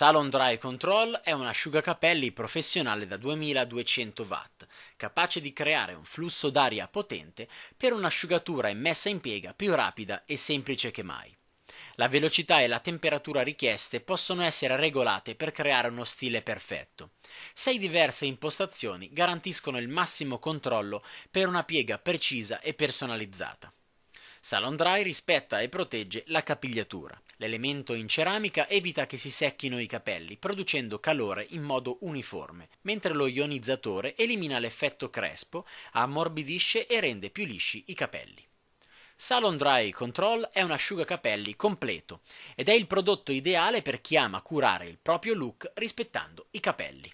Salon Dry Control è un asciugacapelli professionale da 2200 watt, capace di creare un flusso d'aria potente per un'asciugatura e messa in piega più rapida e semplice che mai. La velocità e la temperatura richieste possono essere regolate per creare uno stile perfetto. Sei diverse impostazioni garantiscono il massimo controllo per una piega precisa e personalizzata. Salon Dry rispetta e protegge la capigliatura. L'elemento in ceramica evita che si secchino i capelli, producendo calore in modo uniforme, mentre lo ionizzatore elimina l'effetto crespo, ammorbidisce e rende più lisci i capelli. Salon Dry Control è un asciugacapelli completo ed è il prodotto ideale per chi ama curare il proprio look rispettando i capelli.